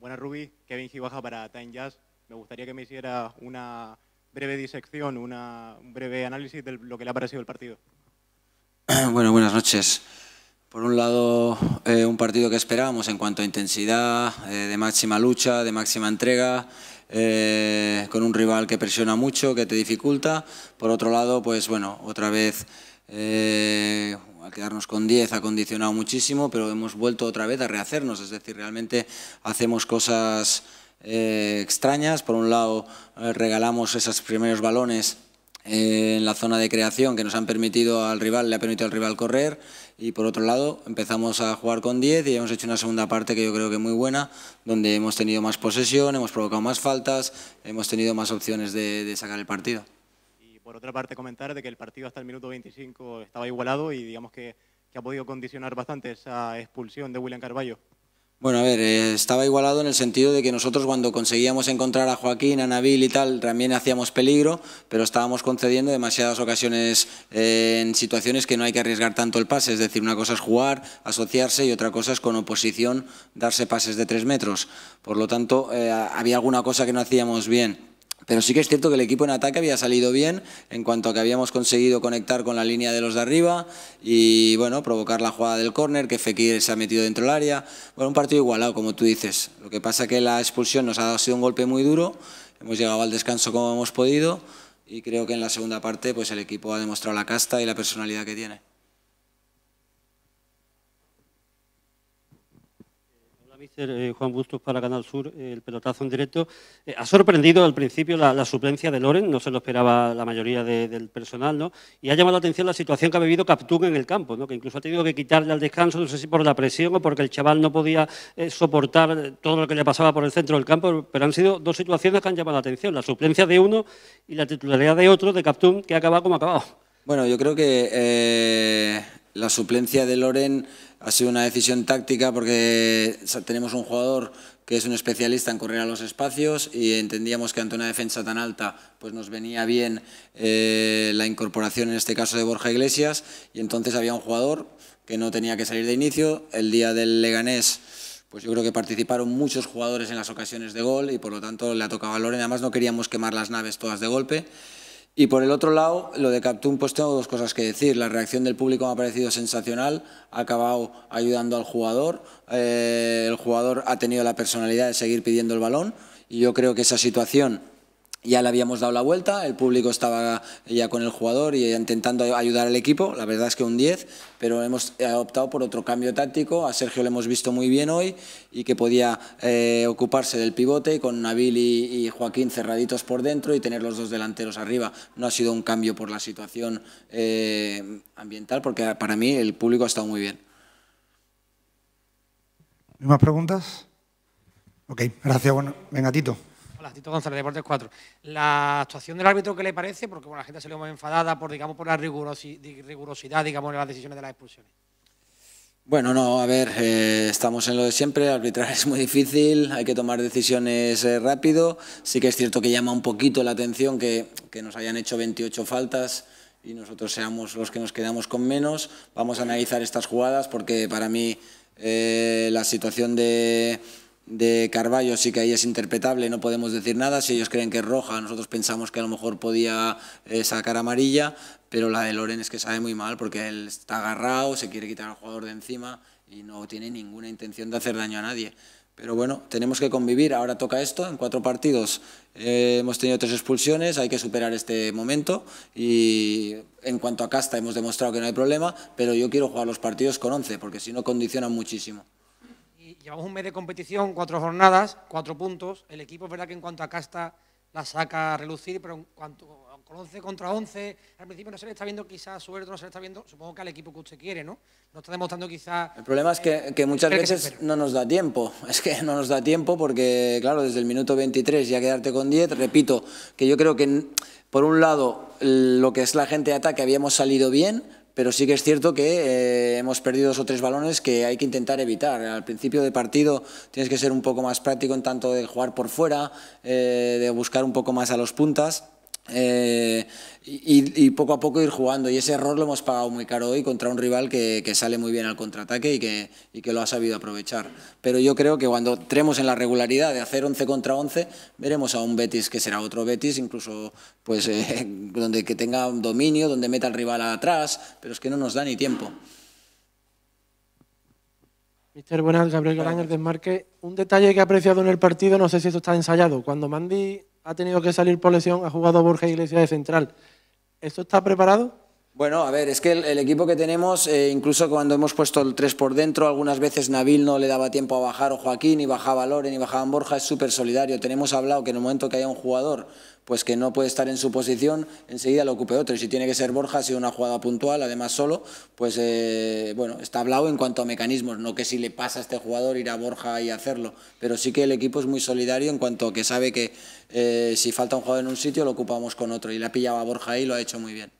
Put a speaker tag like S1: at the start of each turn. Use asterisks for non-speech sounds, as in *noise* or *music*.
S1: Buenas Ruby, Kevin Gibaja para Time Jazz. Me gustaría que me hiciera una breve disección, un breve análisis de lo que le ha parecido el partido. *clears throat* Bueno, buenas noches. Por un lado, eh, un partido que esperábamos en cuanto a intensidad, eh, de máxima lucha, de máxima entrega, eh, con un rival que presiona mucho, que te dificulta. Por otro lado, pues bueno, otra vez al quedarnos con 10 ha condicionado muchísimo, pero hemos vuelto otra vez a rehacernos, es decir, realmente hacemos cosas eh, extrañas. Por un lado, eh, regalamos esos primeros balones eh, en la zona de creación que nos han permitido al rival, le ha permitido al rival correr y por otro lado empezamos a jugar con 10 y hemos hecho una segunda parte que yo creo que muy buena, donde hemos tenido más posesión, hemos provocado más faltas, hemos tenido más opciones de sacar el partido por otra parte comentar de que el partido hasta el minuto 25 estaba igualado y digamos que, ha podido condicionar bastante esa expulsión de William Carballo. Bueno, a ver, eh, estaba igualado en el sentido de que nosotros cuando conseguíamos encontrar a Joaquín, a Nabil y tal, también hacíamos peligro, pero estábamos concediendo demasiadas ocasiones eh, en situaciones que no hay que arriesgar tanto el pase. Es decir, una cosa es jugar, asociarse y otra cosa es con oposición darse pases de tres metros. Por lo tanto, eh, había alguna cosa que no hacíamos bien. Pero sí que es cierto que el equipo en ataque había salido bien en cuanto a que habíamos conseguido conectar con la línea de los de arriba y bueno, provocar la jugada del córner, que Fekir se ha metido dentro del área. Bueno, un partido igualado, como tú dices. Lo que pasa es que la expulsión nos ha dado, sido un golpe muy duro, hemos llegado al descanso como hemos podido y creo que en la segunda parte pues el equipo ha demostrado la casta y la personalidad que tiene. Eh, Juan Bustos para Canal Sur, eh, el pelotazo en directo. Eh, ha sorprendido al principio la, suplencia de Loren, no se lo esperaba la mayoría del personal, ¿no? Y ha llamado la atención la situación que ha vivido Captún en el campo, ¿no? Que incluso ha tenido que quitarle al descanso, no sé si por la presión o porque el chaval no podía soportar todo lo que le pasaba por el centro del campo, pero han sido dos situaciones que han llamado la atención, la suplencia de uno y la titularidad de otro, de Captún, que ha acabado como ha acabado. Bueno, yo creo que la suplencia de Loren ha sido una decisión táctica porque tenemos un jugador que es un especialista en correr a los espacios y entendíamos que ante una defensa tan alta pues nos venía bien eh, la incorporación en este caso de Borja Iglesias y entonces había un jugador que no tenía que salir de inicio. El día del Leganés pues yo creo que participaron muchos jugadores en las ocasiones de gol y por lo tanto le ha tocado a Loren. Además no queríamos quemar las naves todas de golpe. Y por el otro lado, lo de Captoon, pues tengo dos cosas que decir. La reacción del público me ha parecido sensacional, ha acabado ayudando al jugador. Eh, el jugador ha tenido la personalidad de seguir pidiendo el balón y yo creo que esa situación ya le habíamos dado la vuelta, el público estaba ya con el jugador y intentando ayudar al equipo, la verdad es que un 10, pero hemos eh, optado por otro cambio táctico, a Sergio le hemos visto muy bien hoy y que podía eh, ocuparse del pivote con Nabil y, Joaquín cerraditos por dentro y tener los dos delanteros arriba. No ha sido un cambio por la situación eh, ambiental porque para mí el público ha estado muy bien. más preguntas? Ok, gracias. Bueno, venga, Tito. Hola, Tito González, Deportes 4. La actuación del árbitro, ¿qué le parece? Porque bueno, la gente se ve muy enfadada por, digamos, por la rigurosidad, digamos, en las decisiones de las expulsiones. Bueno, no, a ver, eh, estamos en lo de siempre, El arbitrar es muy difícil, hay que tomar decisiones eh, rápido, sí que es cierto que llama un poquito la atención que, nos hayan hecho 28 faltas, y nosotros seamos los que nos quedamos con menos. Vamos a analizar estas jugadas porque para mí eh, la situación de, de Carballo sí que ahí es interpretable, no podemos decir nada. Si ellos creen que es roja, nosotros pensamos que a lo mejor podía eh, sacar amarilla, pero la de Loren es que sabe muy mal porque él está agarrado, se quiere quitar al jugador de encima y no tiene ninguna intención de hacer daño a nadie. Pero bueno, tenemos que convivir. Ahora toca esto. En cuatro partidos eh, hemos tenido tres expulsiones. Hay que superar este momento. Y en cuanto a casta, hemos demostrado que no hay problema. Pero yo quiero jugar los partidos con 11, porque si no, condicionan muchísimo llevamos un mes de competición, cuatro jornadas, cuatro puntos. El equipo es verdad que en cuanto a casta la saca a relucir, pero en cuanto 11 contra 11, al principio no se le está viendo quizás suerte, no se le está viendo, supongo que al equipo que usted quiere, ¿no? No está demostrando quizás... El problema es que, eh, muchas veces no nos da tiempo, *laughs* es que no nos da tiempo porque, claro, desde el minuto 23 ya quedarte con 10, repito, que yo creo que, por un lado, lo que es la gente de ataque habíamos salido bien, pero sí que es cierto que eh, hemos perdido dos o tres balones que hay que intentar evitar. Al principio de partido tienes que ser un poco más práctico en tanto de jugar por fuera, eh, de buscar un poco más a los puntas. Eh, y, poco a poco ir jugando. Y ese error lo hemos pagado muy caro hoy contra un rival que, sale muy bien al contraataque y que, lo ha sabido aprovechar. Pero yo creo que cuando entremos en la regularidad de hacer 11 contra 11, veremos a un Betis que será otro Betis, incluso pues, eh, *laughs* donde que tenga dominio, donde meta al rival atrás, pero es que no nos da ni tiempo. Mister Gabriel Un detalle que he apreciado en el partido, no sé si esto está ensayado. Cuando Mandy ha tenido que salir por lesión, ha jugado Borja Iglesias de central. ¿Esto está preparado? Bueno, a ver, es que el, equipo que tenemos, eh, incluso cuando hemos puesto el 3 por dentro, algunas veces Nabil no le daba tiempo a bajar o Joaquín, ni bajaba Lore, ni bajaban Borja, es súper solidario. Tenemos hablado que en el momento que haya un jugador pues que no puede estar en su posición, enseguida lo ocupe otro. Y si tiene que ser Borja, ha sido una jugada puntual, además solo, pues eh, bueno, está hablado en cuanto a mecanismos, no que si le pasa a este jugador ir a Borja y hacerlo, pero sí que el equipo es muy solidario en cuanto que sabe que eh, si falta un jugador en un sitio, lo ocupamos con otro. Y la ha pillado a Borja ahí y lo ha hecho muy bien.